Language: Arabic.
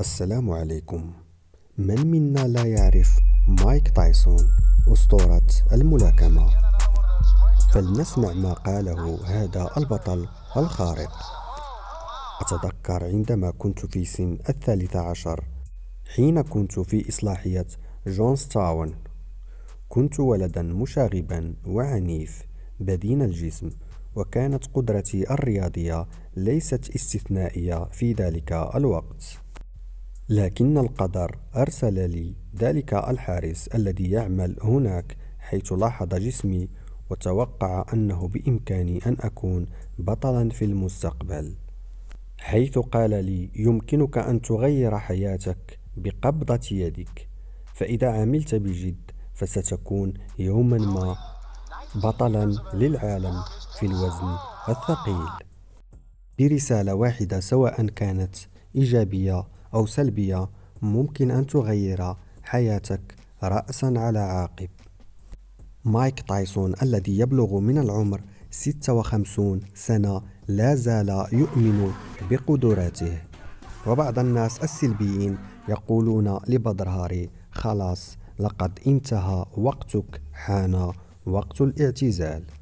السلام عليكم من منا لا يعرف مايك تايسون أسطورة الملاكمة فلنسمع ما قاله هذا البطل الخارق أتذكر عندما كنت في سن الثالثة عشر حين كنت في إصلاحية جونستاون كنت ولدا مشاغبا وعنيف بدين الجسم وكانت قدرتي الرياضية ليست استثنائية في ذلك الوقت لكن القدر أرسل لي ذلك الحارس الذي يعمل هناك حيث لاحظ جسمي وتوقع أنه بإمكاني أن أكون بطلا في المستقبل حيث قال لي يمكنك أن تغير حياتك بقبضة يدك فإذا عملت بجد فستكون يوما ما بطلا للعالم في الوزن الثقيل برسالة واحدة سواء كانت إيجابية أو سلبية ممكن أن تغير حياتك رأسا على عقب مايك تايسون الذي يبلغ من العمر 56 سنة لا زال يؤمن بقدراته وبعض الناس السلبيين يقولون لبدرهاري خلاص لقد انتهى وقتك حان وقت الاعتزال